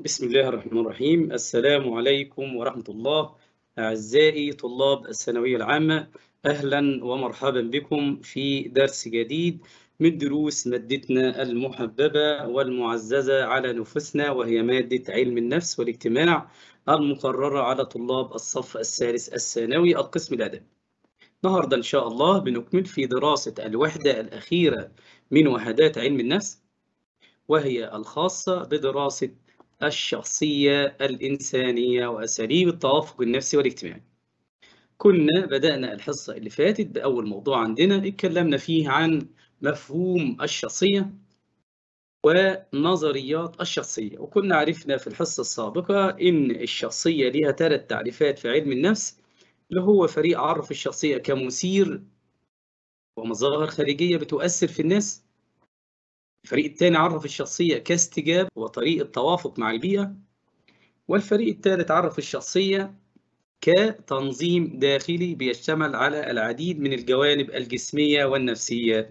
بسم الله الرحمن الرحيم السلام عليكم ورحمة الله أعزائي طلاب الثانوية العامة أهلا ومرحبا بكم في درس جديد من دروس مادتنا المحببة والمعززة على نفوسنا وهي مادة علم النفس والاجتماع المقررة على طلاب الصف الثالث الثانوي القسم الأدبي النهاردة إن شاء الله بنكمل في دراسة الوحدة الأخيرة من وحدات علم النفس وهي الخاصة بدراسة الشخصية الإنسانية وأساليب التوافق النفسي والاجتماعي كنا بدأنا الحصة اللي فاتت بأول موضوع عندنا اتكلمنا فيه عن مفهوم الشخصية ونظريات الشخصية وكنا عرفنا في الحصة السابقة إن الشخصية ليها ثلاث تعريفات في علم النفس اللي هو فريق عرف الشخصية كمثير ومظاهر خارجية بتؤثر في الناس الفريق الثاني عرف الشخصية كاستجابة وطريقة توافق مع البيئة والفريق الثالث عرف الشخصية كتنظيم داخلي بيشتمل على العديد من الجوانب الجسمية والنفسية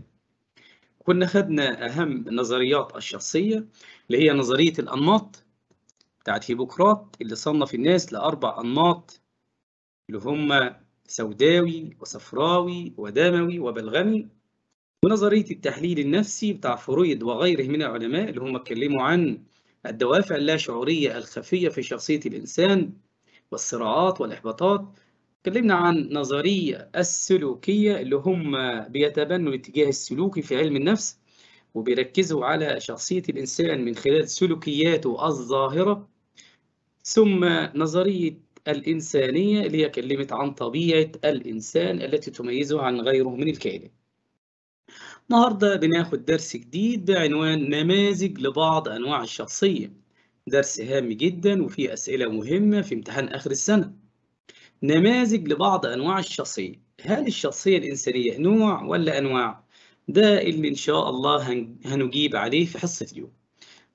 كنا خدنا أهم نظريات الشخصية اللي هي نظرية الأنماط بتاعت هيبوكرات اللي صنف الناس لأربع أنماط اللي هم سوداوي وصفراوي ودموي وبلغمي ونظرية التحليل النفسي بتاع فرويد وغيره من العلماء اللي هم اتكلموا عن الدوافع اللاشعوريه الخفيه في شخصيه الانسان والصراعات والاحباطات اتكلمنا عن نظريه السلوكيه اللي هم بيتبنوا الاتجاه السلوكي في علم النفس وبيركزوا على شخصيه الانسان من خلال سلوكياته الظاهره ثم نظريه الانسانيه اللي هي كلمه عن طبيعه الانسان التي تميزه عن غيره من الكائنات النهارده بناخد درس جديد بعنوان نماذج لبعض أنواع الشخصية درس هام جدا وفيه أسئلة مهمة في امتحان آخر السنة نماذج لبعض أنواع الشخصية هل الشخصية الإنسانية نوع ولا أنواع؟ ده اللي إن شاء الله هنجيب عليه في حصة اليوم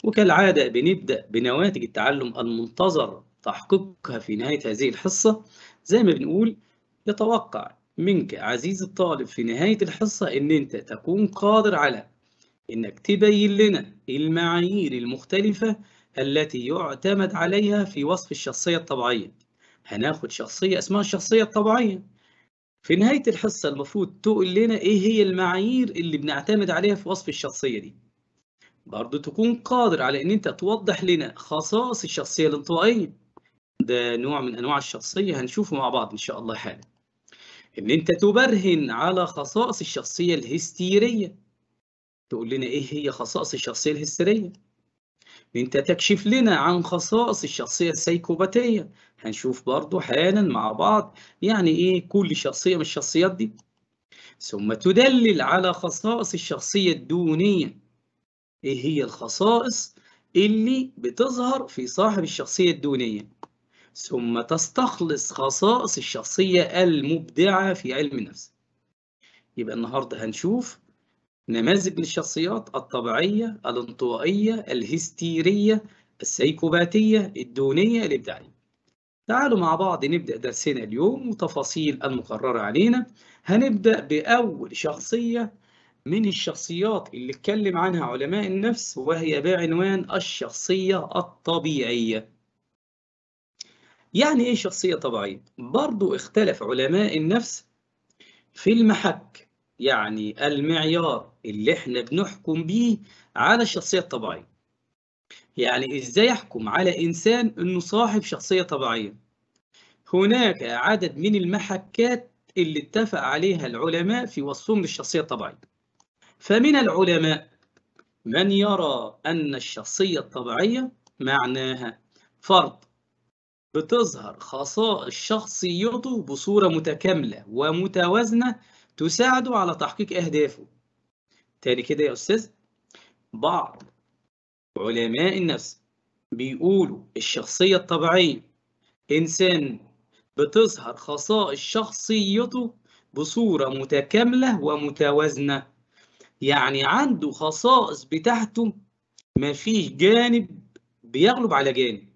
وكالعادة بنبدأ بنواتج التعلم المنتظر تحقيقها في نهاية هذه الحصة زي ما بنقول يتوقع منك عزيز الطالب في نهاية الحصة إن أنت تكون قادر على إنك تبين لنا المعايير المختلفة التي يعتمد عليها في وصف الشخصية الطبيعية هناخد شخصية اسمها الشخصية الطبيعية في نهاية الحصة المفروض تقول لنا إيه هي المعايير اللي بنعتمد عليها في وصف الشخصية دي برضه تكون قادر على إن أنت توضح لنا خصائص الشخصية الانطوائية ده نوع من أنواع الشخصية هنشوفه مع بعض إن شاء الله حالا ان انت تبرهن على خصائص الشخصيه الهستيريه تقول لنا ايه هي خصائص الشخصيه الهستيريه ان انت تكشف لنا عن خصائص الشخصيه السيكوباتيه هنشوف برضو حالا مع بعض يعني ايه كل شخصيه من الشخصيات دي ثم تدلل على خصائص الشخصيه الدونيه ايه هي الخصائص اللي بتظهر في صاحب الشخصيه الدونيه ثم تستخلص خصائص الشخصية المبدعة في علم النفس يبقى النهاردة هنشوف نماذج للشخصيات الطبيعية الانطوائية الهستيرية السيكوباتية الدونية الإبداعية تعالوا مع بعض نبدأ درسنا اليوم وتفاصيل المقررة علينا هنبدأ بأول شخصية من الشخصيات اللي اتكلم عنها علماء النفس وهي بعنوان الشخصية الطبيعية يعني إيه شخصية طبيعية؟ برضو اختلف علماء النفس في المحك يعني المعيار اللي احنا بنحكم بيه على الشخصية الطبيعية يعني إزاي أحكم على إنسان أنه صاحب شخصية طبيعية هناك عدد من المحكات اللي اتفق عليها العلماء في وصفهم للشخصية الطبيعية فمن العلماء من يرى أن الشخصية الطبيعية معناها فرض بتظهر خصائص شخصيته بصورة متكاملة ومتوازنة تساعده على تحقيق أهدافه تاني كده يا أستاذ بعض علماء النفس بيقولوا الشخصية الطبيعية إنسان بتظهر خصائص شخصيته بصورة متكاملة ومتوازنة يعني عنده خصائص بتاعته مفيش جانب بيغلب على جانب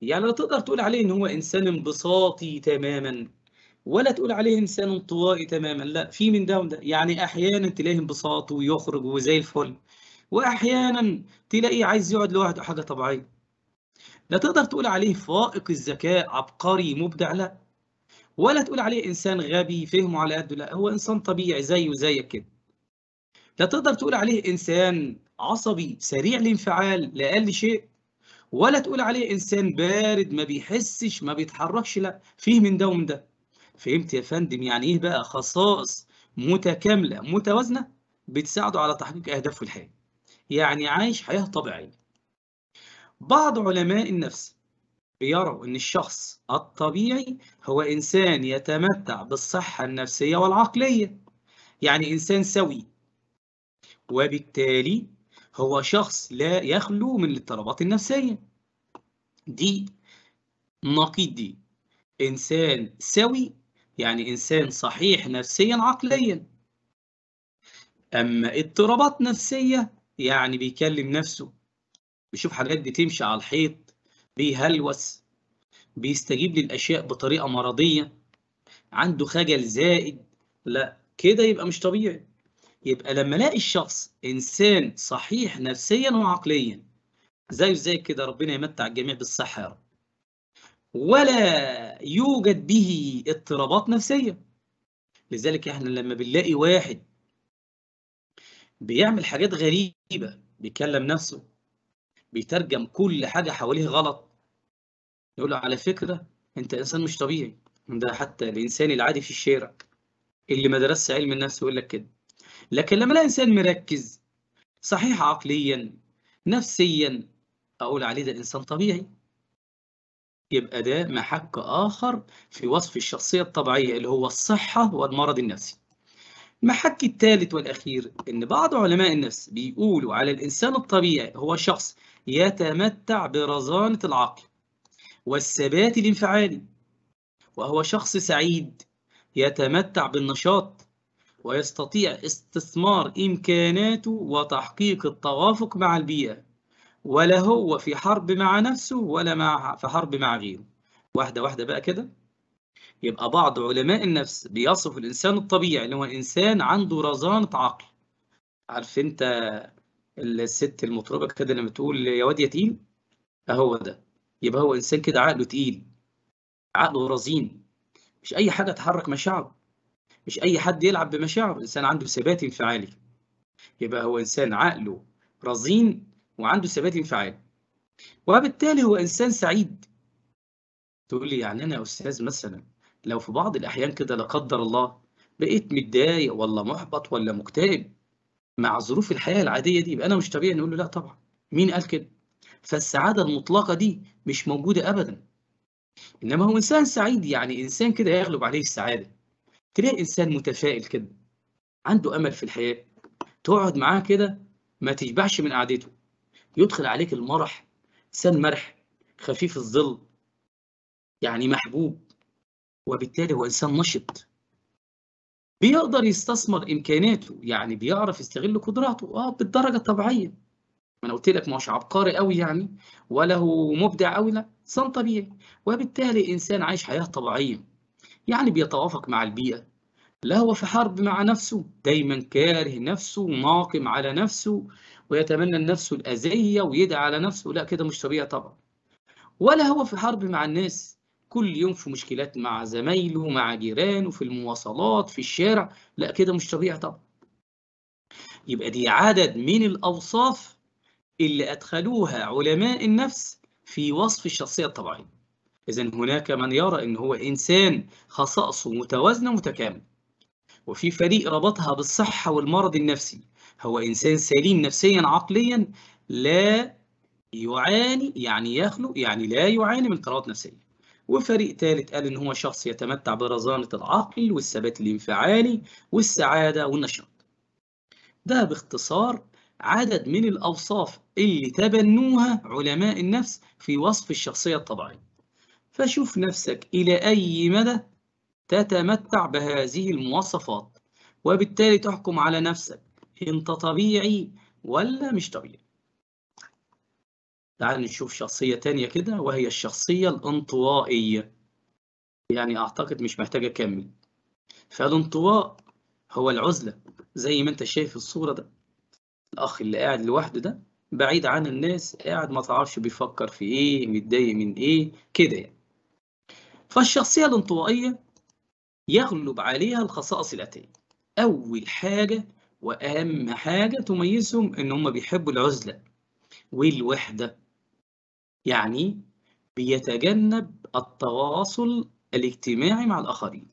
يعني لا تقدر تقول عليه ان هو انسان انبساطي تماما ولا تقول عليه انسان انطوائي تماما لا في من ده وده يعني احيانا تلاقيه انبساط ويخرج وزي الفل واحيانا تلاقيه عايز يقعد لوحده حاجه طبيعيه لا تقدر تقول عليه فائق الذكاء عبقري مبدع لا ولا تقول عليه انسان غبي فهمه على قده لا هو انسان طبيعي زيه زيك كده لا تقدر تقول عليه انسان عصبي سريع الانفعال لاقل شيء ولا تقول عليه انسان بارد ما بيحسش ما بيتحركش لا فيه من ده ومن ده فهمت يا فندم يعني ايه بقى خصائص متكامله متوازنه بتساعده على تحقيق اهدافه الحياه يعني عايش حياه طبيعيه بعض علماء النفس بيروا ان الشخص الطبيعي هو انسان يتمتع بالصحه النفسيه والعقليه يعني انسان سوي وبالتالي هو شخص لا يخلو من الاضطرابات النفسية دي نقيض دي إنسان سوي يعني إنسان صحيح نفسيا عقليا أما اضطرابات نفسية يعني بيكلم نفسه بيشوف حاجات بتمشي على الحيط بيهلوس بيستجيب للأشياء بطريقة مرضية عنده خجل زائد لا كده يبقى مش طبيعي يبقى لما الاقي الشخص انسان صحيح نفسيا وعقليا زيه زي كده ربنا يمتع الجميع بالصحه يا رب ولا يوجد به اضطرابات نفسيه لذلك احنا لما بنلاقي واحد بيعمل حاجات غريبه بيكلم نفسه بيترجم كل حاجه حواليه غلط يقول له على فكره انت انسان مش طبيعي ده حتى الانسان العادي في الشارع اللي ما درسش علم النفس يقول لك كده لكن لما الاقي انسان مركز صحيح عقليا نفسيا اقول عليه ده انسان طبيعي يبقى ده محك اخر في وصف الشخصيه الطبيعيه اللي هو الصحه والمرض النفسي المحك الثالث والاخير ان بعض علماء النفس بيقولوا على الانسان الطبيعي هو شخص يتمتع برزانه العقل والثبات الانفعالي وهو شخص سعيد يتمتع بالنشاط ويستطيع استثمار إمكاناته وتحقيق التوافق مع البيئة ولا هو في حرب مع نفسه ولا مع في حرب مع غيره واحدة واحدة بقى كده يبقى بعض علماء النفس بيصف الإنسان الطبيعي اللي هو إنسان عنده رزانة عقل عارف أنت الست المطربة كده لما تقول يا واد يتيم أهو ده يبقى هو إنسان كده عقله تقيل عقله رزين مش أي حاجة تحرك مشاعره مش أي حد يلعب بمشاعره الإنسان عنده ثبات انفعالي يبقى هو إنسان عقله رزين وعنده ثبات انفعالي وبالتالي هو إنسان سعيد تقول لي يعني أنا يا أستاذ مثلا لو في بعض الأحيان كده لا قدر الله بقيت متضايق ولا محبط ولا مكتئب مع ظروف الحياة العادية دي يبقى أنا مش طبيعي نقول له لا طبعا مين قال كده فالسعادة المطلقة دي مش موجودة أبدا إنما هو إنسان سعيد يعني إنسان كده يغلب عليه السعادة تلاقي انسان متفائل كده عنده امل في الحياه تقعد معاه كده ما تشبعش من قعدته يدخل عليك المرح انسان مرح خفيف الظل يعني محبوب وبالتالي هو انسان نشط بيقدر يستثمر امكاناته يعني بيعرف يستغل قدراته اه بالدرجه الطبيعيه ما انا قلت لك ما هوش عبقري قوي يعني ولا هو مبدع قوي لا انسان طبيعي وبالتالي انسان عايش حياه طبيعيه يعني بيتوافق مع البيئة لا هو في حرب مع نفسه دايما كاره نفسه وناقم على نفسه ويتمنى لنفسه الأذية ويدعي على نفسه لا كده مش طبيعي طبعا ولا هو في حرب مع الناس كل يوم في مشكلات مع زمايله مع جيرانه في المواصلات في الشارع لا كده مش طبيعي طبعا يبقى دي عدد من الأوصاف اللي أدخلوها علماء النفس في وصف الشخصية الطبيعية إذن هناك من يرى إن هو إنسان خصائصه متوازنة متكاملة وفي فريق ربطها بالصحة والمرض النفسي هو إنسان سليم نفسيا عقليا لا يعاني يعني يخلق يعني لا يعاني من اضطرابات نفسية وفريق ثالث قال إن هو شخص يتمتع برزانة العقل والثبات الانفعالي والسعادة والنشاط ده باختصار عدد من الأوصاف اللي تبنوها علماء النفس في وصف الشخصية الطبيعية فشوف نفسك إلى أي مدى تتمتع بهذه المواصفات وبالتالي تحكم على نفسك أنت طبيعي ولا مش طبيعي تعال نشوف شخصية تانية كده وهي الشخصية الانطوائية يعني أعتقد مش محتاجة أكمل فالانطواء هو العزلة زي ما أنت شايف الصورة ده الأخ اللي قاعد لوحده ده بعيد عن الناس قاعد ما تعرفش بيفكر في إيه متضايق من إيه كده يعني فالشخصية الانطوائية يغلب عليها الخصائص الآتية أول حاجة وأهم حاجة تميزهم إن هم بيحبوا العزلة والوحدة يعني بيتجنب التواصل الاجتماعي مع الآخرين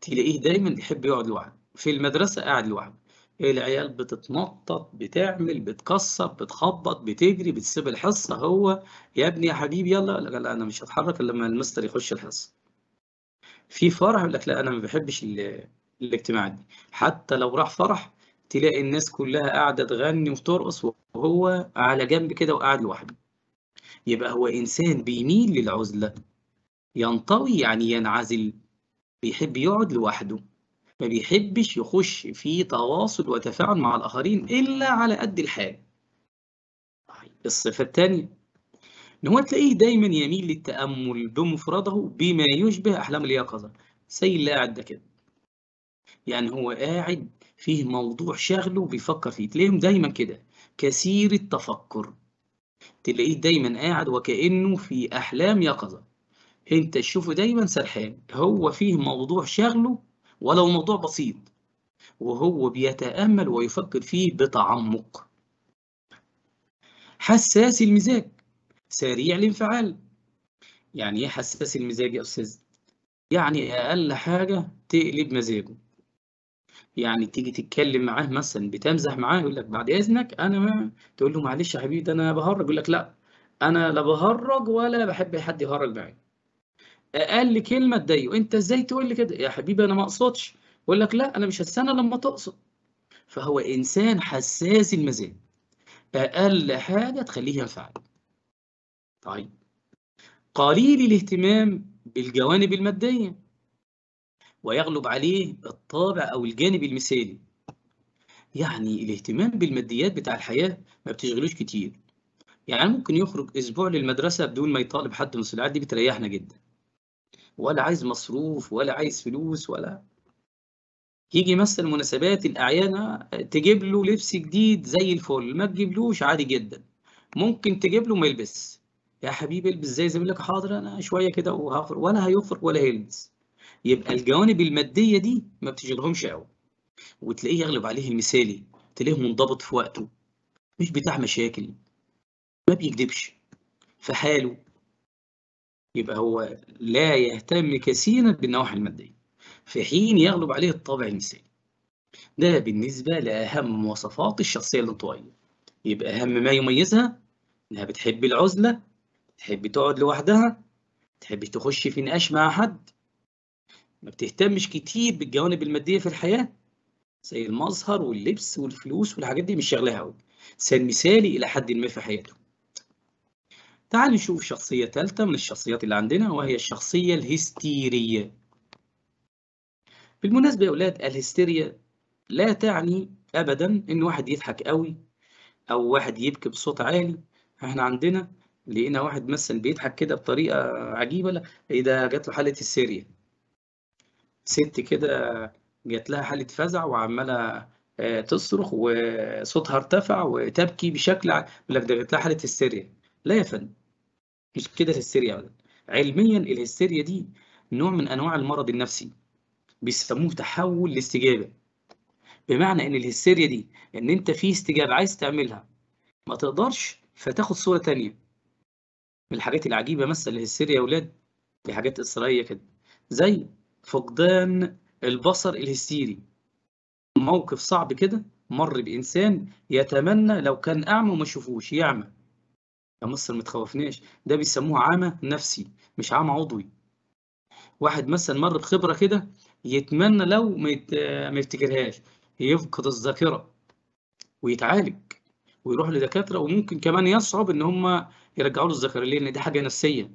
تلاقيه دايما بيحب يقعد لوحده في المدرسة قاعد لوحده العيال بتتنطط بتعمل بتكسر بتخبط بتجري بتسيب الحصه هو يا ابني يا حبيبي يلا لا, لا انا مش هتحرك الا لما المستر يخش الحصه في فرح يقول لك لا انا ما بحبش الاجتماعات دي حتى لو راح فرح تلاقي الناس كلها قاعده تغني وترقص وهو على جنب كده وقاعد لوحده يبقى هو انسان بيميل للعزله ينطوي يعني ينعزل بيحب يقعد لوحده ما بيحبش يخش في تواصل وتفاعل مع الآخرين إلا على قد الحال طيب، الصفة الثانية إن هو تلاقيه دايما يميل للتأمل بمفرده بما يشبه أحلام اليقظة زي اللي قاعد ده كده يعني هو قاعد فيه موضوع شغله بيفكر فيه تلاقيهم دايما كده كثير التفكر تلاقيه دايما قاعد وكأنه في أحلام يقظة انت تشوفه دايما سرحان هو فيه موضوع شغله ولو موضوع بسيط وهو بيتأمل ويفكر فيه بتعمق حساس المزاج سريع الانفعال يعني ايه حساس المزاج يا استاذ يعني اقل حاجه تقلب مزاجه يعني تيجي تتكلم معاه مثلا بتمزح معاه يقول لك بعد اذنك انا ما تقول له معلش يا حبيبي ده انا بهرج يقول لك لا انا لا بهرج ولا بحب حد يهرج معايا اقل كلمه تضايقه انت ازاي تقول لي كده يا حبيبي انا ما اقصدش يقول لك لا انا مش هستنى لما تقصد فهو انسان حساس المزاج اقل حاجه تخليه ينفعل طيب قليل الاهتمام بالجوانب الماديه ويغلب عليه الطابع او الجانب المثالي يعني الاهتمام بالماديات بتاع الحياه ما بتشغلوش كتير يعني ممكن يخرج اسبوع للمدرسه بدون ما يطالب حد من الصلاحيات دي بتريحنا جدا ولا عايز مصروف ولا عايز فلوس ولا يجي مثلا مناسبات الاعيان تجيب له لبس جديد زي الفل ما تجيبلوش عادي جدا ممكن تجيب له ما يلبس يا حبيبي البس زي زميلك حاضر انا شويه كده وهفر ولا هيفرق ولا هيلبس يبقى الجوانب الماديه دي ما بتشغلهمش قوي وتلاقيه يغلب عليه المثالي تلاقيه منضبط في وقته مش بتاع مشاكل ما بيكدبش في حاله يبقى هو لا يهتم كثيرا بالنواحي المادية في حين يغلب عليه الطابع الإنساني ده بالنسبة لأهم مواصفات الشخصية الانطوائية يبقى أهم ما يميزها إنها بتحب العزلة تحب تقعد لوحدها بتحب تخش في نقاش مع حد ما بتهتمش كتير بالجوانب المادية في الحياة زي المظهر واللبس والفلوس والحاجات دي مش شغلها أوي إنسان مثالي إلى حد ما في حياته تعال نشوف شخصية ثالثة من الشخصيات اللي عندنا وهي الشخصية الهستيرية بالمناسبة يا أولاد الهستيريا لا تعني أبدا إن واحد يضحك قوي أو واحد يبكي بصوت عالي إحنا عندنا لقينا واحد مثلا بيضحك كده بطريقة عجيبة لا إيه ده جات له حالة السيريا ست كده جات لها حالة فزع وعمالة آه، تصرخ وصوتها ارتفع وتبكي بشكل لك ده جات لها حالة هستيريا لا يا فندم مش كده الهستيريا ابدا علميا الهستيريا دي نوع من انواع المرض النفسي بيسموه تحول لاستجابه بمعنى ان الهستيريا دي ان انت في استجابه عايز تعملها ما تقدرش فتاخد صوره تانية من الحاجات العجيبه مثلا الهستيريا يا ولاد دي حاجات اسرائيليه كده زي فقدان البصر الهستيري موقف صعب كده مر بانسان يتمنى لو كان اعمى وما يشوفوش يعمى يا مستر ما تخوفناش ده بيسموه عامة نفسي مش عامة عضوي واحد مثلا مر بخبرة كده يتمنى لو ما يفتكرهاش يفقد الذاكرة ويتعالج ويروح لدكاترة وممكن كمان يصعب إن هم يرجعوا له الذاكرة ليه؟ لأن دي حاجة نفسية.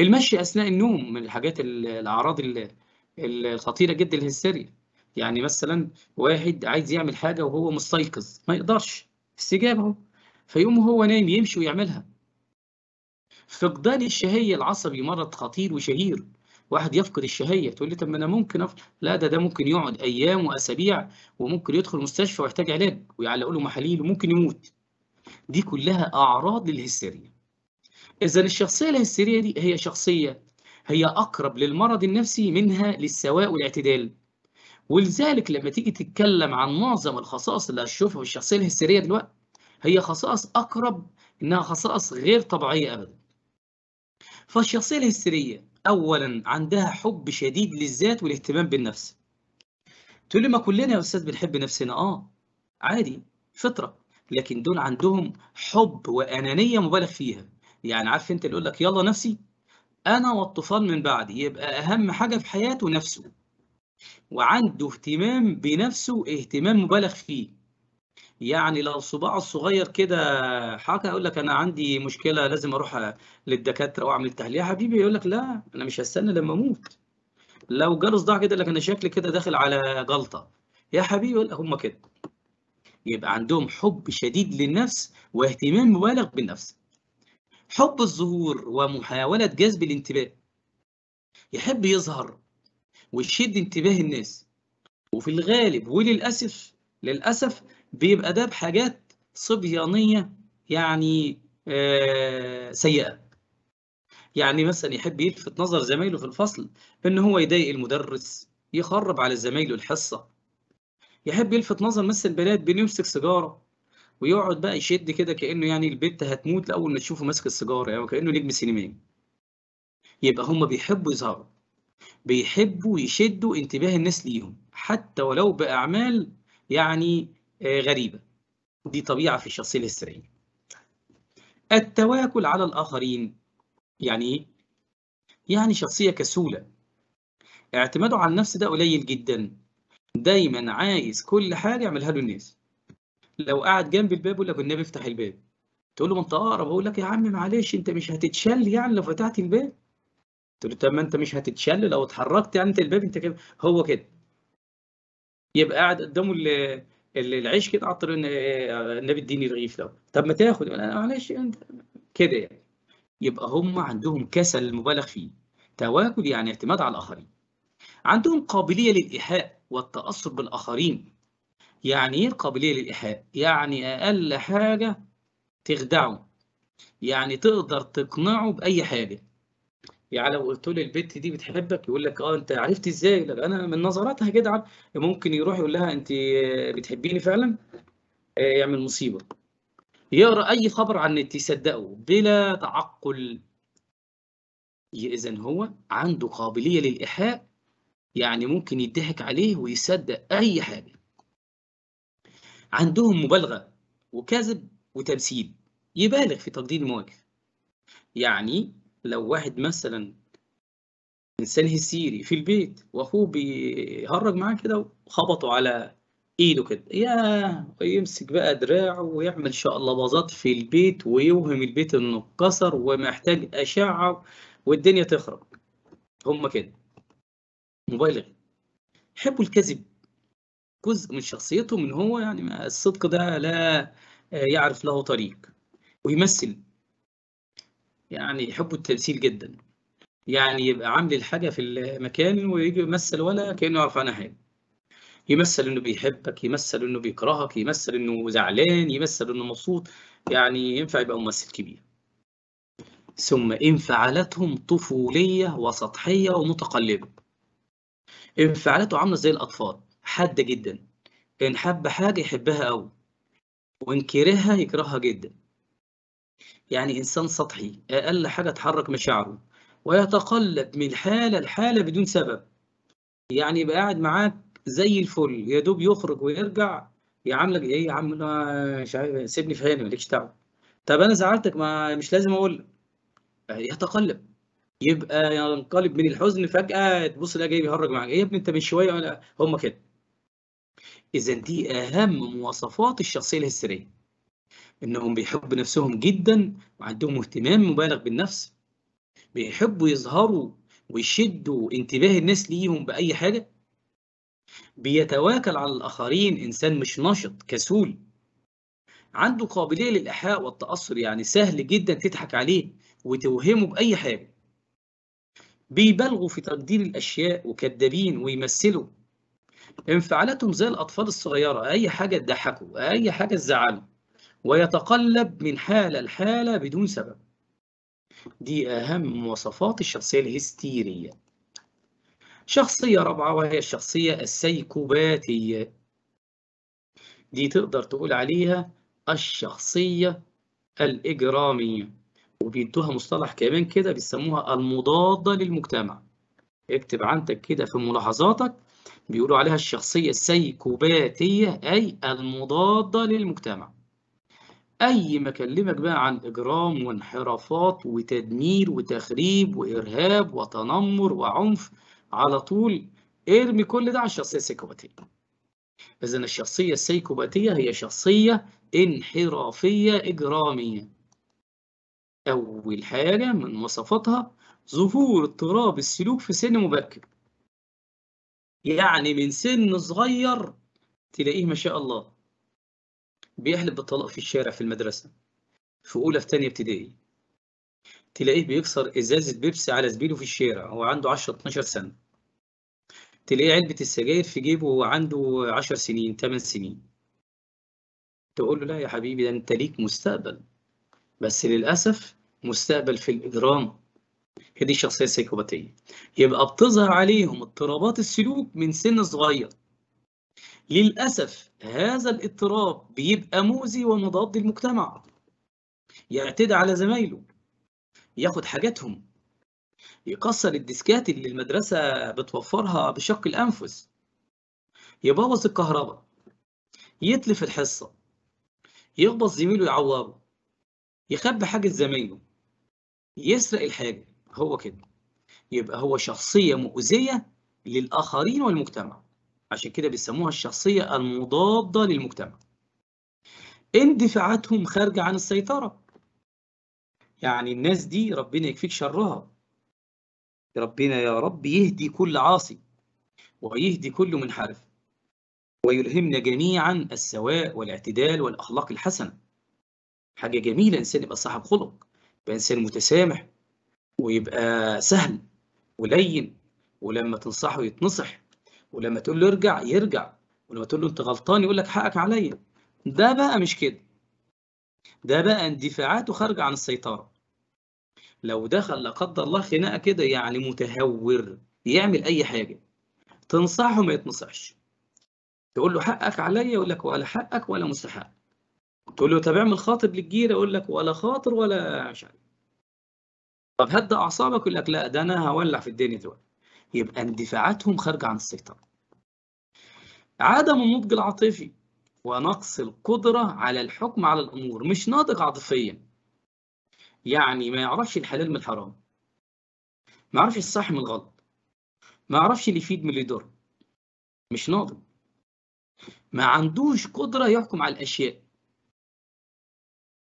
المشي أثناء النوم من الحاجات الأعراض الخطيرة جدا الهستيريا. يعني مثلا واحد عايز يعمل حاجة وهو مستيقظ ما يقدرش استجابة فيوم هو نايم يمشي ويعملها فقدان الشهية العصبي مرض خطير وشهير واحد يفقد الشهية تقول لي طب ما أنا ممكن أف... لا ده ده ممكن يقعد أيام وأسابيع وممكن يدخل مستشفى ويحتاج علاج ويعلقوا له محاليل وممكن يموت دي كلها أعراض للهستيريا إذا الشخصية الهستيرية دي هي شخصية هي أقرب للمرض النفسي منها للسواء والاعتدال ولذلك لما تيجي تتكلم عن معظم الخصائص اللي هتشوفها في الشخصية الهستيرية دلوقتي هي خصائص أقرب إنها خصائص غير طبيعية أبدا فالشخصية الهستيرية أولا عندها حب شديد للذات والاهتمام بالنفس تقول لي ما كلنا يا أستاذ بنحب نفسنا آه عادي فطرة لكن دول عندهم حب وأنانية مبالغ فيها يعني عارف أنت اللي يقول لك يلا نفسي أنا والطوفان من بعدي يبقى أهم حاجة في حياته نفسه وعنده اهتمام بنفسه اهتمام مبالغ فيه يعني لو صباعه الصغير كده حاجه يقول لك انا عندي مشكله لازم اروح للدكاتره واعمل تحليل يا حبيبي يقول لك لا انا مش هستنى لما اموت لو جاله صداع كده لك انا شكلي كده داخل على جلطه يا حبيبي يقول هم كده يبقى عندهم حب شديد للنفس واهتمام مبالغ بالنفس حب الظهور ومحاوله جذب الانتباه يحب يظهر ويشد انتباه الناس وفي الغالب وللاسف للاسف بيبقى ده بحاجات صبيانيه يعني آه، سيئه يعني مثلا يحب يلفت نظر زمايله في الفصل بان هو يضايق المدرس يخرب على زمايله الحصه يحب يلفت نظر مثل البنات بان يمسك سيجاره ويقعد بقى يشد كده كانه يعني البنت هتموت لاول ما تشوفه ماسك السيجاره يعني كانه نجم سينمائي يبقى هما بيحبوا يظهروا بيحبوا يشدوا انتباه الناس ليهم حتى ولو باعمال يعني آه، غريبة دي طبيعة في الشخصية الهستيرية التواكل على الآخرين يعني إيه؟ يعني شخصية كسولة اعتماده على النفس ده قليل جدا دايما عايز كل حاجة يعملها له الناس لو قاعد جنب الباب يقول لك النبي افتح الباب تقول له ما انت اقرب اقول لك يا عم معلش انت مش هتتشل يعني لو فتحت الباب تقول له طب ما انت مش هتتشل لو اتحركت يعني انت الباب انت كده هو كده يبقى قاعد قدامه العيش كده عطر آه، النبي الدين الرغيف ده طب ما تاخد آه، معلش انت كده يعني يبقى هم عندهم كسل مبالغ فيه تواكل يعني اعتماد على الاخرين عندهم قابليه للايحاء والتاثر بالاخرين يعني ايه القابليه للايحاء يعني اقل حاجه تخدعه يعني تقدر تقنعه باي حاجه يعني لو قلت له البت دي بتحبك يقول لك اه انت عرفت ازاي؟ لا انا من نظراتها كده ممكن يروح يقول لها انت بتحبيني فعلا؟ آه، يعمل مصيبه. يقرا اي خبر عن النت يصدقه بلا تعقل. اذا هو عنده قابليه للايحاء يعني ممكن يضحك عليه ويصدق اي حاجه. عندهم مبالغه وكذب وتمثيل يبالغ في تقديم المواقف. يعني لو واحد مثلا انسان هيسيري في البيت واخوه بيهرج معاه كده وخبطوا على ايده كده يا ويمسك بقى دراعه ويعمل شقلباظات في البيت ويوهم البيت انه اتكسر ومحتاج اشعه والدنيا تخرب هما كده مبالغ يحبوا الكذب جزء من شخصيتهم ان هو يعني الصدق ده لا يعرف له طريق ويمثل يعني يحبوا التمثيل جدا يعني يبقى عامل الحاجه في المكان ويجي يمثل ولا كانه يعرف عنها حاجه يمثل انه بيحبك يمثل انه بيكرهك يمثل انه زعلان يمثل انه مبسوط يعني ينفع يبقى ممثل كبير ثم انفعالاتهم طفوليه وسطحيه ومتقلبه انفعالاته عامله زي الاطفال حاده جدا ان حب حاجه يحبها قوي وان كرهها يكرهها جدا يعني إنسان سطحي أقل حاجة تحرك مشاعره ويتقلب من حالة لحالة بدون سبب يعني يبقى قاعد معاك زي الفل يا دوب يخرج ويرجع يعاملك ايه يا عم مش عارف سيبني في هاني مالكش دعوه طب انا زعلتك ما مش لازم اقول يتقلب يبقى ينقلب من الحزن فجاه تبص الاقي جاي بيهرج معاك ايه يا ابني انت من شويه ولا هم كده اذا دي اهم مواصفات الشخصيه الهستيريه انهم بيحبوا نفسهم جدا وعندهم اهتمام مبالغ بالنفس بيحبوا يظهروا ويشدوا انتباه الناس ليهم باي حاجه بيتواكل على الاخرين انسان مش نشط كسول عنده قابليه للايحاء والتاثر يعني سهل جدا تضحك عليه وتوهمه باي حاجه بيبالغوا في تقدير الاشياء وكدابين ويمثلوا انفعالاتهم زي الاطفال الصغيره اي حاجه تضحكه اي حاجه تزعله ويتقلب من حالة لحالة بدون سبب دي أهم مواصفات الشخصية الهستيرية شخصية رابعة وهي الشخصية السيكوباتية دي تقدر تقول عليها الشخصية الإجرامية وبيدوها مصطلح كمان كده بيسموها المضادة للمجتمع اكتب عندك كده في ملاحظاتك بيقولوا عليها الشخصية السيكوباتية أي المضادة للمجتمع اي ما اكلمك بقى عن اجرام وانحرافات وتدمير وتخريب وارهاب وتنمر وعنف على طول ارمي كل ده على الشخصيه السيكوباتيه اذا الشخصيه السيكوباتيه هي شخصيه انحرافيه اجراميه اول حاجه من مواصفاتها ظهور اضطراب السلوك في سن مبكر يعني من سن صغير تلاقيه ما شاء الله بيحلف بالطلاق في الشارع في المدرسة في أولى في تانية ابتدائي تلاقيه بيكسر إزازة بيبسي على زميله في الشارع هو عنده 10 12 سنة تلاقيه علبة السجاير في جيبه وهو عنده 10 سنين 8 سنين تقول له لا يا حبيبي ده أنت ليك مستقبل بس للأسف مستقبل في الإجرام هي دي الشخصية السيكوباتية يبقى بتظهر عليهم اضطرابات السلوك من سن صغير للأسف هذا الاضطراب بيبقى مؤذي ومضاد للمجتمع يعتدي على زمايله ياخد حاجاتهم يكسر الديسكات اللي المدرسة بتوفرها بشق الأنفس يبوظ الكهرباء يتلف الحصة يخبط زميله يعوره يخبي حاجة زميله يسرق الحاجة هو كده يبقى هو شخصية مؤذية للآخرين والمجتمع عشان كده بيسموها الشخصية المضادة للمجتمع اندفاعاتهم خارجة عن السيطرة يعني الناس دي ربنا يكفيك شرها ربنا يا رب يهدي كل عاصي ويهدي كل منحرف ويلهمنا جميعا السواء والاعتدال والأخلاق الحسنة حاجة جميلة إنسان يبقى صاحب خلق يبقى إنسان متسامح ويبقى سهل ولين ولما تنصحه يتنصح ولما تقول له ارجع يرجع ولما تقول له انت غلطان يقول لك حقك عليا ده بقى مش كده ده بقى اندفاعاته خارجه عن السيطره لو دخل لا قدر الله خناقه كده يعني متهور يعمل اي حاجه تنصحه ما يتنصحش تقول له حقك عليا يقول لك ولا حقك ولا مستحق تقول له طب اعمل خاطب للجيره يقول لك ولا خاطر ولا مش عارف طب هدى اعصابك يقول لك لا ده انا هولع في الدنيا دلوقتي يبقى اندفاعاتهم خارجة عن السيطرة عدم النضج العاطفي ونقص القدرة على الحكم على الأمور مش ناضج عاطفيا يعني ما يعرفش الحلال من الحرام ما يعرفش الصح من الغلط ما يعرفش اللي يفيد من اللي يضر مش ناضج ما عندوش قدرة يحكم على الأشياء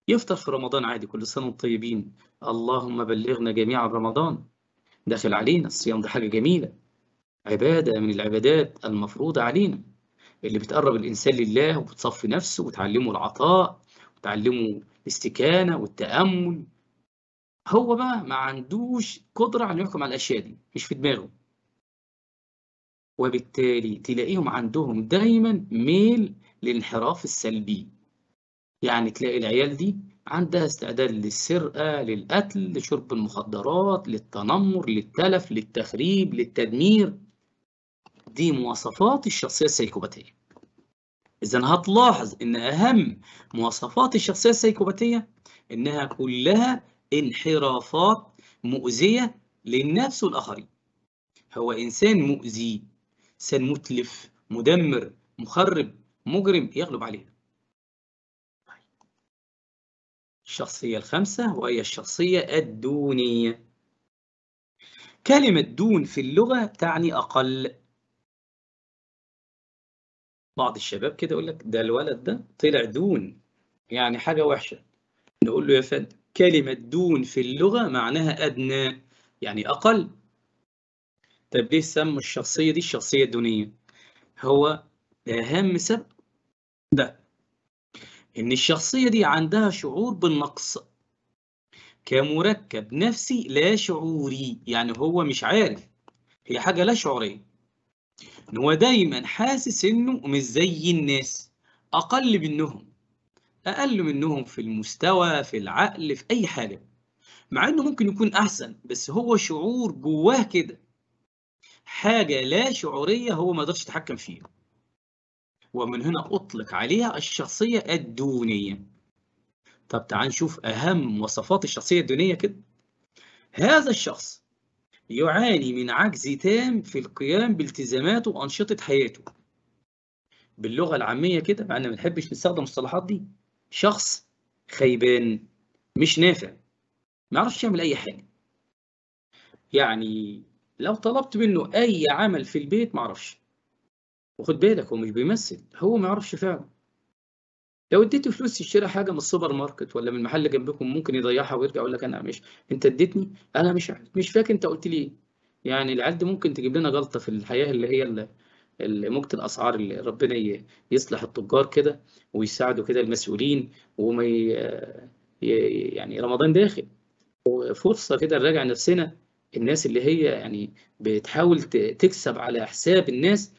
يفطر في رمضان عادي كل سنة وانتم طيبين اللهم بلغنا جميعا رمضان داخل علينا الصيام ده حاجة جميلة عبادة من العبادات المفروضة علينا اللي بتقرب الإنسان لله وبتصفي نفسه وتعلمه العطاء وتعلمه الاستكانة والتأمل هو بقى ما عندوش قدرة على يحكم على الأشياء دي مش في دماغه وبالتالي تلاقيهم عندهم دايما ميل للانحراف السلبي يعني تلاقي العيال دي عندها استعداد للسرقة للقتل لشرب المخدرات للتنمر للتلف للتخريب للتدمير دي مواصفات الشخصية السيكوباتية إذا هتلاحظ إن أهم مواصفات الشخصية السيكوباتية إنها كلها انحرافات مؤذية للنفس والآخرين هو إنسان مؤذي إنسان متلف مدمر مخرب مجرم يغلب عليه الشخصية الخامسة وهي الشخصية الدونية كلمة دون في اللغة تعني أقل بعض الشباب كده يقول لك ده الولد ده طلع دون يعني حاجة وحشة نقول له يا فندم كلمة دون في اللغة معناها أدنى يعني أقل طب ليه سموا الشخصية دي الشخصية الدونية هو أهم سبب ده إن الشخصية دي عندها شعور بالنقص كمركب نفسي لا شعوري يعني هو مش عارف هي حاجة لا شعورية إن هو دايما حاسس إنه مش زي الناس أقل منهم أقل منهم في المستوى في العقل في أي حاجة مع إنه ممكن يكون أحسن بس هو شعور جواه كده حاجة لا شعورية هو ما يقدرش يتحكم فيها ومن هنا أطلق عليها الشخصية الدونية طب تعال نشوف أهم وصفات الشخصية الدونية كده هذا الشخص يعاني من عجز تام في القيام بالتزاماته وأنشطة حياته باللغة العامية كده مع أننا ما بنحبش نستخدم المصطلحات دي شخص خيبان مش نافع ما يعرفش يعمل أي حاجة يعني لو طلبت منه أي عمل في البيت ما يعرفش وخد بالك هو مش بيمثل هو ما يعرفش فعلا لو اديته فلوس يشتري حاجه من السوبر ماركت ولا من المحل جنبكم ممكن يضيعها ويرجع يقول لك انا مش انت اديتني انا مش مش فاكر انت قلت لي ايه يعني العيال دي ممكن تجيب لنا غلطه في الحياه اللي هي موجة الاسعار اللي ربنا يصلح التجار كده ويساعدوا كده المسؤولين وما يعني رمضان داخل وفرصه كده نراجع نفسنا الناس اللي هي يعني بتحاول تكسب على حساب الناس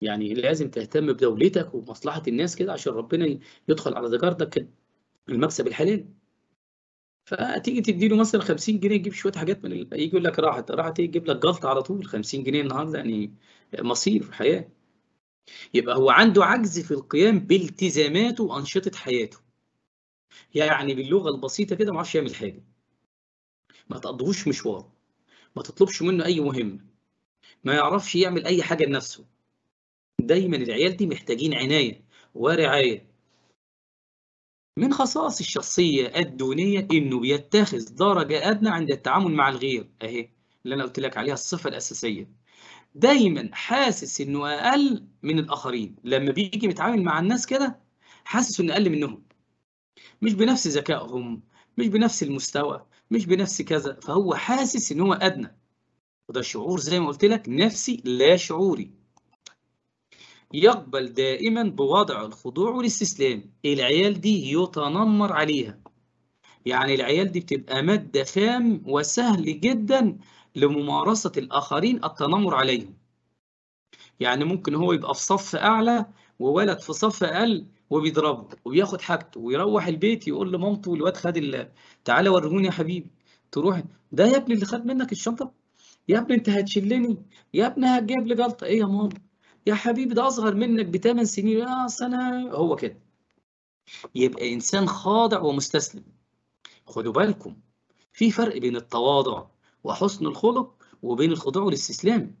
يعني لازم تهتم بدولتك ومصلحه الناس كده عشان ربنا يدخل على ذكرتك كده المكسب الحلال فتيجي تديله مثلا 50 جنيه يجيب شويه حاجات من يجي يقول لك راحت راحت يجيب لك جلطه على طول 50 جنيه النهارده يعني مصير في الحياه يبقى هو عنده عجز في القيام بالتزاماته وانشطه حياته يعني باللغه البسيطه كده ما عرفش يعمل حاجه ما تقضيهوش مشوار ما تطلبش منه اي مهمه ما يعرفش يعمل اي حاجه لنفسه دايما العيال دي محتاجين عناية ورعاية من خصائص الشخصية الدونية إنه بيتخذ درجة أدنى عند التعامل مع الغير أهي اللي أنا قلت لك عليها الصفة الأساسية دايما حاسس إنه أقل من الآخرين لما بيجي متعامل مع الناس كده حاسس إنه أقل منهم مش بنفس ذكائهم مش بنفس المستوى مش بنفس كذا فهو حاسس إن هو أدنى وده شعور زي ما قلت لك نفسي لا شعوري يقبل دائما بوضع الخضوع والاستسلام العيال دي يتنمر عليها يعني العيال دي بتبقى مادة خام وسهل جدا لممارسة الآخرين التنمر عليهم يعني ممكن هو يبقى في صف أعلى وولد في صف أقل وبيضربه وبياخد حاجته ويروح البيت يقول لمامته الواد خد ال... تعالى وروني يا حبيبي تروح ده يا ابني اللي خد منك الشنطة يا ابني انت هتشلني يا ابني هتجيب لي جلطة ايه يا ماما يا حبيبي ده اصغر منك بثمان سنين يا سلام هو كده يبقى انسان خاضع ومستسلم خدوا بالكم في فرق بين التواضع وحسن الخلق وبين الخضوع والاستسلام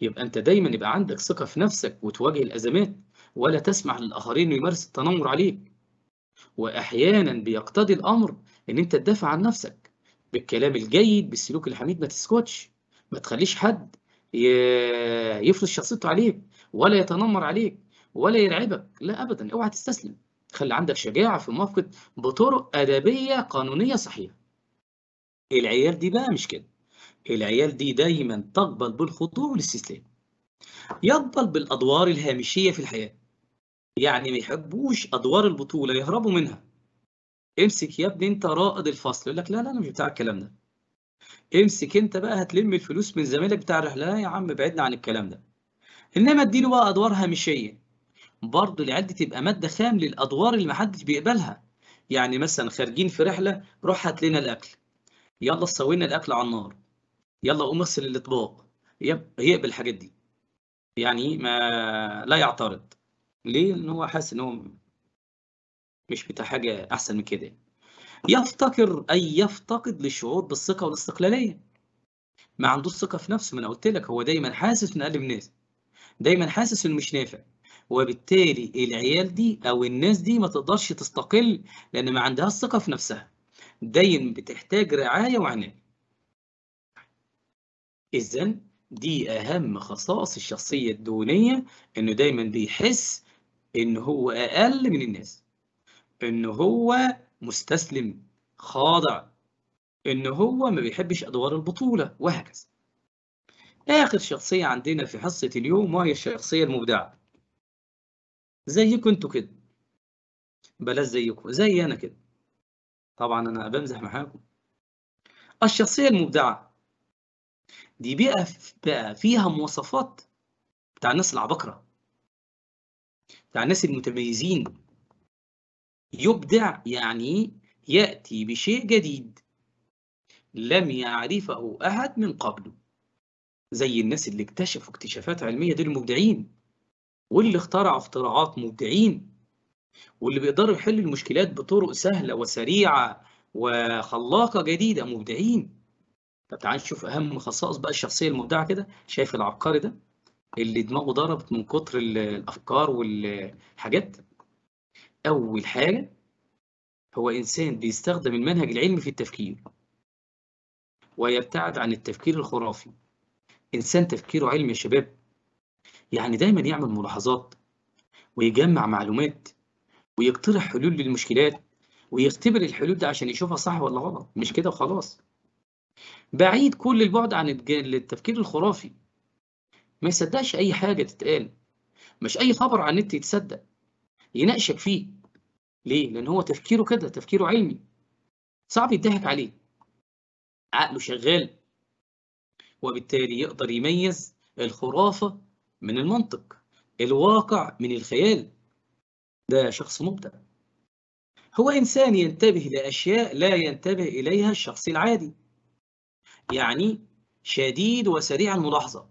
يبقى انت دايما يبقى عندك ثقه في نفسك وتواجه الازمات ولا تسمح للاخرين يمارس التنمر عليك واحيانا بيقتضي الامر ان انت تدافع عن نفسك بالكلام الجيد بالسلوك الحميد ما تسكتش ما تخليش حد يفرض شخصيته عليك ولا يتنمر عليك ولا يرعبك لا ابدا اوعى تستسلم خلي عندك شجاعه في موافقه بطرق ادبيه قانونيه صحيحه العيال دي بقى مش كده العيال دي دايما تقبل بالخضوع والاستسلام يقبل بالادوار الهامشيه في الحياه يعني ما يحبوش ادوار البطوله يهربوا منها امسك يا ابني انت رائد الفصل يقول لك لا لا انا مش بتاع الكلام ده امسك انت بقى هتلم الفلوس من زميلك بتاع الرحله لا يا عم بعدنا عن الكلام ده انما اديله بقى ادوار هامشيه برضه العيال دي تبقى ماده خام للادوار اللي محدش بيقبلها يعني مثلا خارجين في رحله روح هات لنا الاكل يلا سوينا الاكل على النار يلا قوم اغسل الاطباق يقبل الحاجات دي يعني ما لا يعترض ليه ان هو حاسس ان هو مش بتاع حاجه احسن من كده يعني. يفتقر أي يفتقد للشعور بالثقة والاستقلالية ما عنده ثقة في نفسه ما أنا قلت لك هو دايما حاسس إنه أقل من الناس دايما حاسس إنه مش نافع وبالتالي العيال دي أو الناس دي ما تقدرش تستقل لأن ما عندها ثقة في نفسها دايما بتحتاج رعاية وعناية إذا دي أهم خصائص الشخصية الدونية إنه دايما بيحس إن هو أقل من الناس إن هو مستسلم خاضع ان هو ما بيحبش ادوار البطوله وهكذا اخر شخصيه عندنا في حصه اليوم وهي الشخصيه المبدعه زي انتوا كده بلاش زيكم زي انا كده طبعا انا بمزح معاكم الشخصيه المبدعه دي بقى بقى فيها مواصفات بتاع الناس العباقره بتاع الناس المتميزين يبدع يعني يأتي بشيء جديد لم يعرفه أحد من قبله زي الناس اللي اكتشفوا اكتشافات علمية دول مبدعين واللي اخترعوا اختراعات مبدعين واللي بيقدروا يحلوا المشكلات بطرق سهلة وسريعة وخلاقة جديدة مبدعين طب تعال نشوف أهم خصائص بقى الشخصية المبدعة كده شايف العبقري ده اللي دماغه ضربت من كتر الأفكار والحاجات أول حاجة هو إنسان بيستخدم المنهج العلمي في التفكير ويبتعد عن التفكير الخرافي إنسان تفكيره علمي يا شباب يعني دايما يعمل ملاحظات ويجمع معلومات ويقترح حلول للمشكلات ويختبر الحلول ده عشان يشوفها صح ولا غلط مش كده وخلاص بعيد كل البعد عن التفكير الخرافي ما يصدقش أي حاجة تتقال مش أي خبر على النت يتصدق يناقشك فيه ليه؟ لأن هو تفكيره كده تفكيره علمي صعب يضحك عليه عقله شغال وبالتالي يقدر يميز الخرافة من المنطق الواقع من الخيال ده شخص مبدع هو إنسان ينتبه لأشياء لا ينتبه إليها الشخص العادي يعني شديد وسريع الملاحظة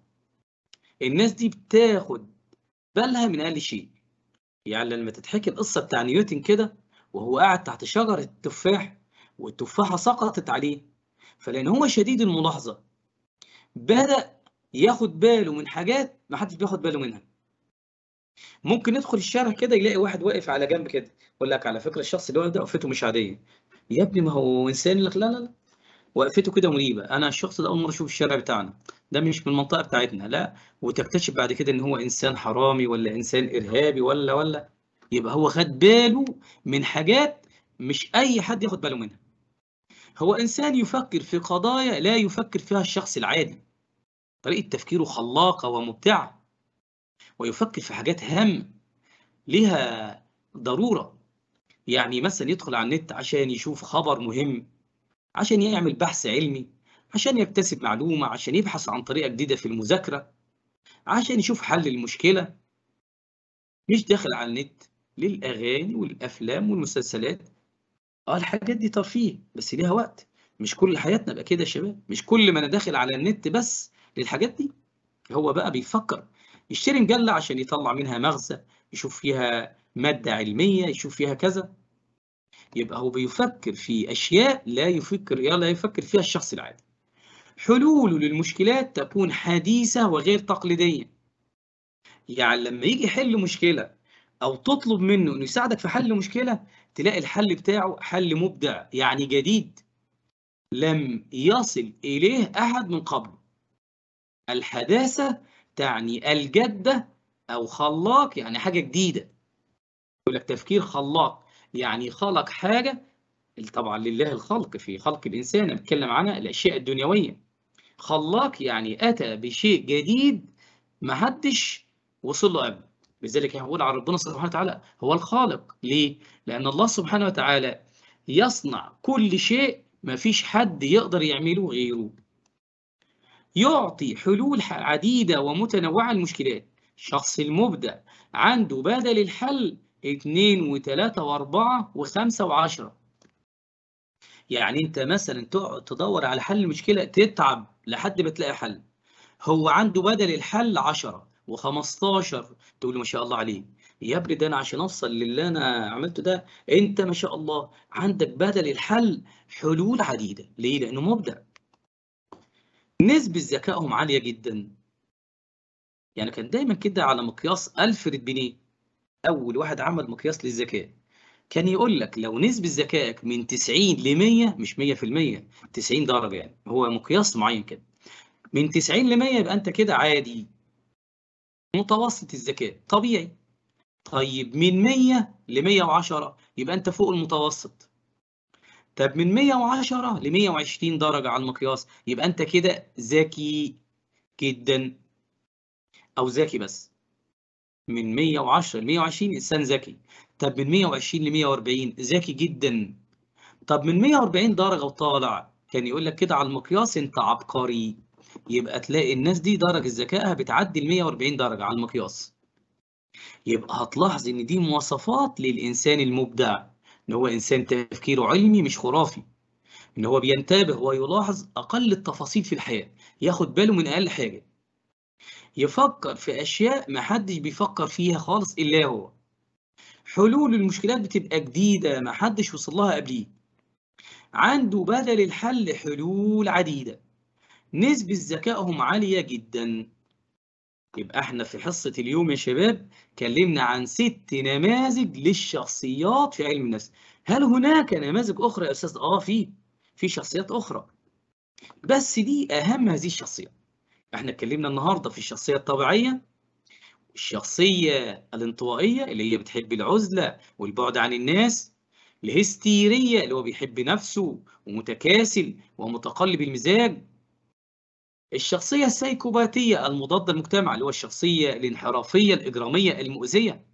الناس دي بتاخد بالها من أقل شيء يعني لما تتحكي القصه بتاع نيوتن كده وهو قاعد تحت شجره التفاح والتفاحه سقطت عليه فلان هو شديد الملاحظه بدا ياخد باله من حاجات ما حدش بياخد باله منها ممكن يدخل الشارع كده يلاقي واحد واقف على جنب كده يقول لك على فكره الشخص اللي واقف ده وقفته مش عاديه يا ابني ما هو انسان لك لا لا لا وقفته كده مريبه انا الشخص ده اول مره اشوف الشارع بتاعنا ده مش من المنطقه بتاعتنا لا وتكتشف بعد كده ان هو انسان حرامي ولا انسان ارهابي ولا ولا يبقى هو خد باله من حاجات مش اي حد ياخد باله منها هو انسان يفكر في قضايا لا يفكر فيها الشخص العادي طريقه تفكيره خلاقه ومبدعه ويفكر في حاجات هام لها ضروره يعني مثلا يدخل على النت عشان يشوف خبر مهم عشان يعمل بحث علمي عشان يكتسب معلومة عشان يبحث عن طريقة جديدة في المذاكرة عشان يشوف حل المشكلة مش داخل على النت للأغاني والأفلام والمسلسلات اه الحاجات دي ترفيه بس ليها وقت مش كل حياتنا بقى كده يا شباب مش كل ما انا داخل على النت بس للحاجات دي هو بقى بيفكر يشتري مجلة عشان يطلع منها مغزى يشوف فيها مادة علمية يشوف فيها كذا يبقى هو بيفكر في أشياء لا يفكر لا يفكر فيها الشخص العادي حلوله للمشكلات تكون حديثة وغير تقليدية يعني لما يجي يحل مشكلة أو تطلب منه إنه يساعدك في حل مشكلة تلاقي الحل بتاعه حل مبدع يعني جديد لم يصل إليه أحد من قبل الحداثة تعني الجدة أو خلاق يعني حاجة جديدة يقول لك تفكير خلاق يعني خلق حاجة طبعا لله الخلق في خلق الإنسان بتكلم عنها الأشياء الدنيوية خلاق يعني أتى بشيء جديد ما حدش وصل له قبل لذلك هنقول على ربنا سبحانه وتعالى هو الخالق ليه؟ لأن الله سبحانه وتعالى يصنع كل شيء ما فيش حد يقدر يعمله غيره يعطي حلول عديدة ومتنوعة للمشكلات الشخص المبدع عنده بدل الحل اتنين وتلاتة واربعة وخمسة وعشرة يعني انت مثلا تقعد تدور على حل المشكلة تتعب لحد ما تلاقي حل هو عنده بدل الحل 10 و15 تقول ما شاء الله عليه يا ابني ده انا عشان اوصل للي انا عملته ده انت ما شاء الله عندك بدل الحل حلول عديده ليه لانه مبدع نسبه ذكائهم عاليه جدا يعني كان دايما كده على مقياس الفريد بينيه اول واحد عمل مقياس للذكاء كان يقول لك لو نسبة ذكائك من 90 ل 100 مش 100% 90 درجة يعني هو مقياس معين كده من 90 ل 100 يبقى أنت كده عادي متوسط الذكاء طبيعي طيب من 100 ل 110 يبقى أنت فوق المتوسط طب من 110 ل 120 درجة على المقياس يبقى أنت كده ذكي جدا أو ذكي بس من 110 ل 120 إنسان ذكي طب من 120 ل 140 ذكي جدا طب من 140 درجة وطالع كان يقول لك كده على المقياس انت عبقري يبقى تلاقي الناس دي درجة ذكائها بتعدي ال 140 درجة على المقياس يبقى هتلاحظ ان دي مواصفات للانسان المبدع ان هو انسان تفكيره علمي مش خرافي ان هو بينتبه ويلاحظ اقل التفاصيل في الحياة ياخد باله من اقل حاجة يفكر في اشياء محدش بيفكر فيها خالص الا هو حلول المشكلات بتبقى جديدة ما حدش وصل لها قبليه عنده بدل الحل حلول عديدة نسبة ذكائهم عالية جدا يبقى احنا في حصة اليوم يا شباب اتكلمنا عن ست نماذج للشخصيات في علم النفس هل هناك نماذج أخرى يا أستاذ؟ آه في في شخصيات أخرى بس دي أهم هذه الشخصيات احنا اتكلمنا النهاردة في الشخصية الطبيعية الشخصية الانطوائية اللي هي بتحب العزلة والبعد عن الناس الهستيرية اللي هو بيحب نفسه ومتكاسل ومتقلب المزاج الشخصية السيكوباتية المضادة للمجتمع اللي هو الشخصية الانحرافية الإجرامية المؤذية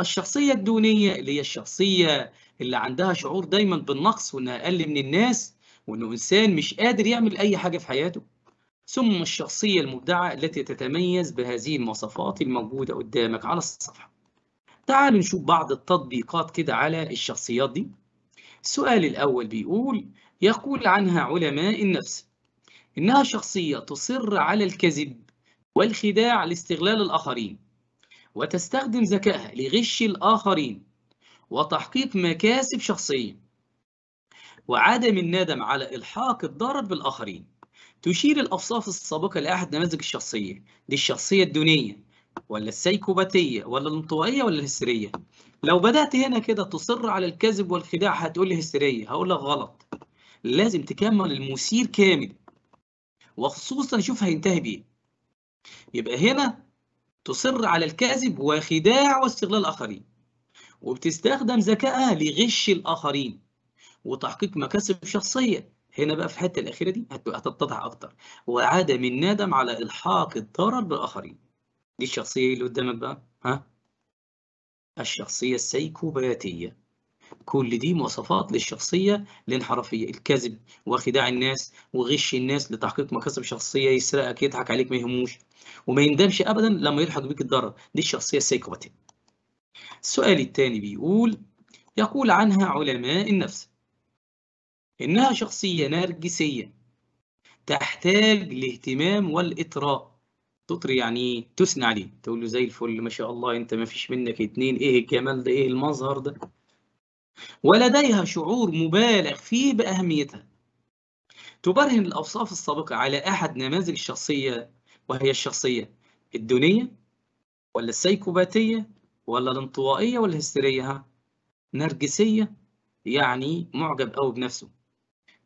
الشخصية الدونية اللي هي الشخصية اللي عندها شعور دايما بالنقص وإنها أقل من الناس وإنه إنسان مش قادر يعمل أي حاجة في حياته ثم الشخصية المبدعة التي تتميز بهذه المواصفات الموجودة قدامك على الصفحة تعالوا نشوف بعض التطبيقات كده على الشخصيات دي السؤال الأول بيقول يقول عنها علماء النفس إنها شخصية تصر على الكذب والخداع لاستغلال الآخرين وتستخدم ذكائها لغش الآخرين وتحقيق مكاسب شخصية وعدم الندم على إلحاق الضرر بالآخرين تشير الأوصاف السابقة لأحد نماذج الشخصية دي الشخصية الدونية ولا السيكوباتية ولا الانطوائية ولا الهستيرية لو بدأت هنا كده تصر على الكذب والخداع هتقول لي هستيرية هقول لك غلط لازم تكمل المثير كامل وخصوصا شوف هينتهي بإيه يبقى هنا تصر على الكذب وخداع واستغلال الآخرين وبتستخدم ذكائها لغش الآخرين وتحقيق مكاسب شخصية هنا بقى في الحته الاخيره دي هتتضح اكتر وعدم الندم على الحاق الضرر بالاخرين دي الشخصيه اللي قدامك بقى ها الشخصيه السيكوباتيه كل دي مواصفات للشخصية الانحرافية الكذب وخداع الناس وغش الناس لتحقيق مكاسب شخصية يسرقك يضحك عليك ما يهموش وما يندمش أبدا لما يلحق بيك الضرر دي الشخصية السيكوباتية السؤال الثاني بيقول يقول عنها علماء النفس إنها شخصية نرجسية تحتاج الاهتمام والإطراء تطري يعني ايه تثني عليه تقول له زي الفل ما شاء الله انت ما فيش منك اتنين ايه الجمال ده ايه المظهر ده ولديها شعور مبالغ فيه باهميتها تبرهن الاوصاف السابقه على احد نماذج الشخصيه وهي الشخصيه الدونيه ولا السيكوباتيه ولا الانطوائيه ولا الهستيريه نرجسيه يعني معجب قوي بنفسه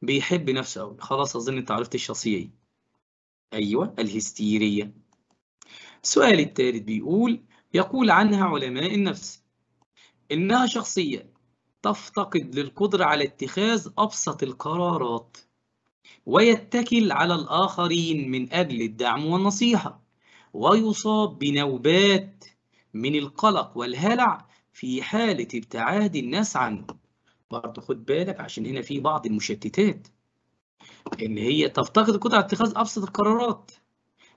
بيحب نفسه قوي خلاص اظن انت عرفت الشخصيه ايوه الهستيريه السؤال الثالث بيقول يقول عنها علماء النفس انها شخصيه تفتقد للقدره على اتخاذ ابسط القرارات ويتكل على الاخرين من اجل الدعم والنصيحه ويصاب بنوبات من القلق والهلع في حاله ابتعاد الناس عنه برضه خد بالك عشان هنا في بعض المشتتات اللي هي تفتقد القدره على اتخاذ ابسط القرارات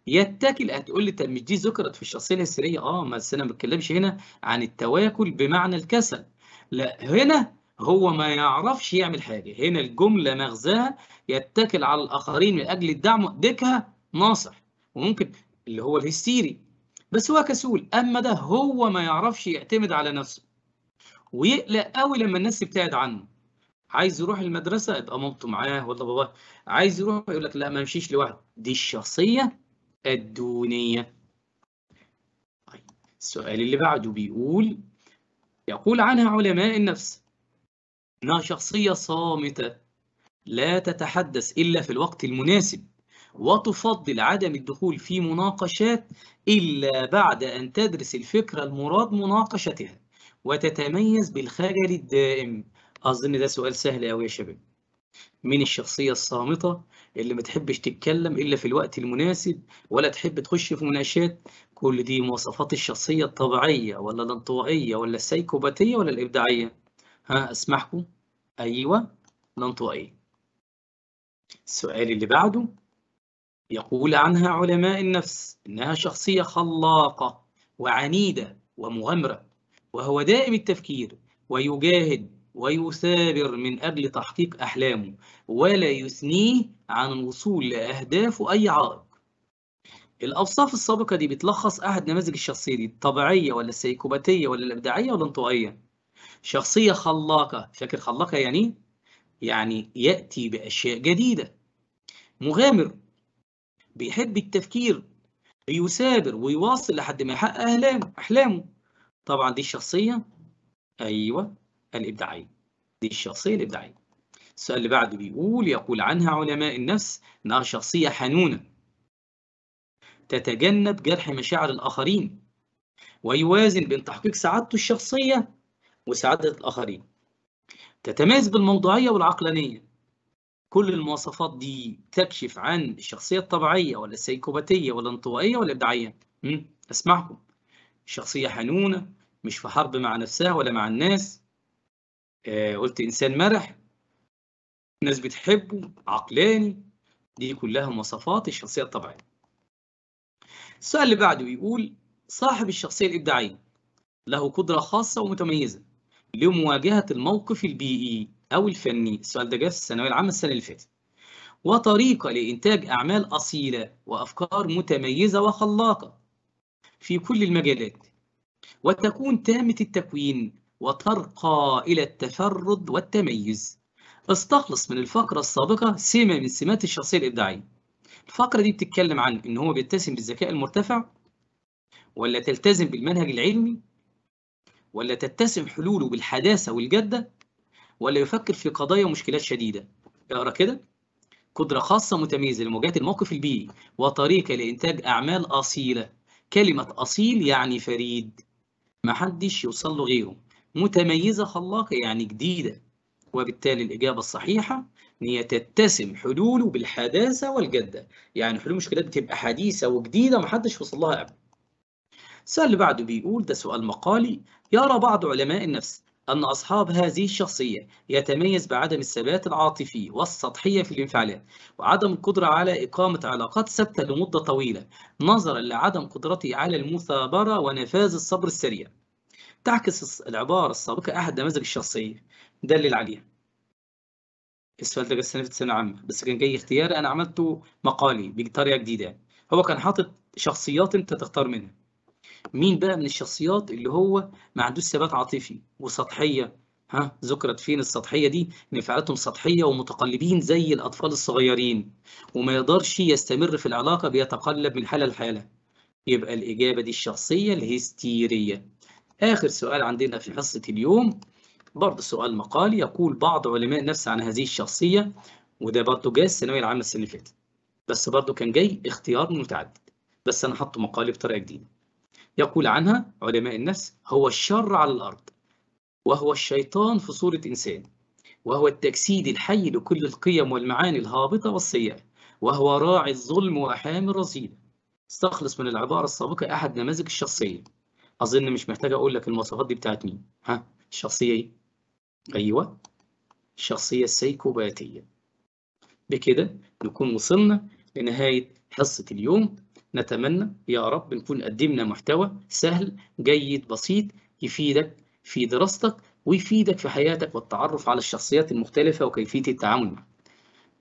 يتكل هتقول لي طب مش دي ذكرت في الشخصيه الهستيريه اه ما انا ما بتكلمش هنا عن التواكل بمعنى الكسل لا هنا هو ما يعرفش يعمل حاجه هنا الجمله مغزاها يتكل على الاخرين من اجل الدعم ديكها ناصح وممكن اللي هو الهستيري بس هو كسول اما ده هو ما يعرفش يعتمد على نفسه ويقلق قوي لما الناس تبتعد عنه عايز يروح المدرسه ابقى مامته معاه ولا باباه عايز يروح يقول لك لا ما امشيش لوحدي دي الشخصيه الدونيه طيب السؤال اللي بعده بيقول يقول عنها علماء النفس انها شخصيه صامته لا تتحدث الا في الوقت المناسب وتفضل عدم الدخول في مناقشات الا بعد ان تدرس الفكره المراد مناقشتها وتتميز بالخجل الدائم أظن ده سؤال سهل أوي يا شباب مين الشخصية الصامتة اللي ما تحبش تتكلم إلا في الوقت المناسب ولا تحب تخش في مناقشات كل دي مواصفات الشخصية الطبيعية ولا الانطوائية ولا السيكوباتية ولا الإبداعية ها أسمحكم أيوة الانطوائية السؤال اللي بعده يقول عنها علماء النفس إنها شخصية خلاقة وعنيدة ومغامرة وهو دائم التفكير ويجاهد ويثابر من أجل تحقيق أحلامه ولا يثنيه عن الوصول لأهدافه أي عائق الأوصاف السابقة دي بتلخص أحد نماذج الشخصية دي الطبيعية ولا السيكوباتية ولا الإبداعية ولا الانطوائية شخصية خلاقة فاكر خلاقة يعني إيه؟ يعني يأتي بأشياء جديدة مغامر بيحب التفكير يثابر ويواصل لحد ما يحقق أحلامه أحلامه طبعا دي الشخصيه ايوه الابداعيه دي الشخصيه الابداعيه السؤال اللي بعده بيقول يقول عنها علماء النفس انها شخصيه حنونه تتجنب جرح مشاعر الاخرين ويوازن بين تحقيق سعادته الشخصيه وسعاده الاخرين تتميز بالموضوعيه والعقلانيه كل المواصفات دي تكشف عن الشخصيه الطبيعيه ولا السيكوباتيه ولا الانطوائيه ولا الابداعيه اسمعكم شخصيه حنونه مش في حرب مع نفسها ولا مع الناس آه قلت انسان مرح ناس بتحبه عقلاني دي كلها مواصفات الشخصيه الطبيعيه السؤال اللي بعده بيقول صاحب الشخصيه الابداعيه له قدره خاصه ومتميزه لمواجهه الموقف البيئي او الفني السؤال ده جه في الثانويه العامه السنه اللي فاتت وطريقه لانتاج اعمال اصيله وافكار متميزه وخلاقه في كل المجالات وتكون تامة التكوين وترقى إلى التفرد والتميز استخلص من الفقرة السابقة سمة من سمات الشخصية الإبداعية الفقرة دي بتتكلم عن إن هو بيتسم بالذكاء المرتفع ولا تلتزم بالمنهج العلمي ولا تتسم حلوله بالحداثة والجدة ولا يفكر في قضايا ومشكلات شديدة اقرأ كده قدرة خاصة متميزة لمواجهة الموقف البيئي وطريقة لإنتاج أعمال أصيلة كلمة أصيل يعني فريد ما حدش يوصل له غيره متميزة خلاقة يعني جديدة وبالتالي الإجابة الصحيحة إن هي تتسم حلوله بالحداثة والجدة يعني حلول مشكلات بتبقى حديثة وجديدة محدش وصل لها قبل السؤال اللي بعده بيقول ده سؤال مقالي يرى بعض علماء النفس أن أصحاب هذه الشخصية يتميز بعدم الثبات العاطفي والسطحية في الانفعالات وعدم القدرة على إقامة علاقات ثابتة لمدة طويلة نظرا لعدم قدرته على المثابرة ونفاذ الصبر السريع تعكس العبارة السابقة أحد نماذج الشخصية دلل عليها السؤال ده كان في الثانوية العامة بس كان جاي اختياري أنا عملته مقالي بطريقة جديدة هو كان حاطط شخصيات أنت تختار منها مين بقى من الشخصيات اللي هو ما عندوش ثبات عاطفي وسطحيه ها ذكرت فين السطحيه دي ان انفعالاتهم سطحيه ومتقلبين زي الاطفال الصغيرين وما يقدرش يستمر في العلاقه بيتقلب من حاله لحاله يبقى الاجابه دي الشخصيه الهستيريه اخر سؤال عندنا في حصه اليوم برضه سؤال مقالي يقول بعض علماء النفس عن هذه الشخصيه وده برضه جاي الثانويه العامه السنه اللي فاتت بس برضه كان جاي اختيار متعدد بس انا حاطه مقالي بطريقه جديده يقول عنها علماء النفس هو الشر على الأرض وهو الشيطان في صورة إنسان وهو التجسيد الحي لكل القيم والمعاني الهابطة والسيئة وهو راعي الظلم وحامي الرذيلة استخلص من العبارة السابقة أحد نماذج الشخصية أظن مش محتاج أقول لك المواصفات دي بتاعت مين ها الشخصية إيه؟ أيوه الشخصية السيكوباتية بكده نكون وصلنا لنهاية حصة اليوم نتمنى يا رب نكون قدمنا محتوى سهل جيد بسيط يفيدك في دراستك ويفيدك في حياتك والتعرف على الشخصيات المختلفة وكيفية التعامل معها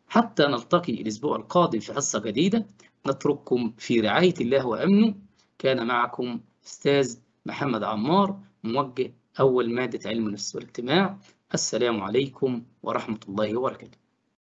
حتى نلتقي الأسبوع القادم في حصة جديدة نترككم في رعاية الله وأمنه كان معكم أستاذ محمد عمار موجه أول مادة علم النفس والاجتماع السلام عليكم ورحمة الله وبركاته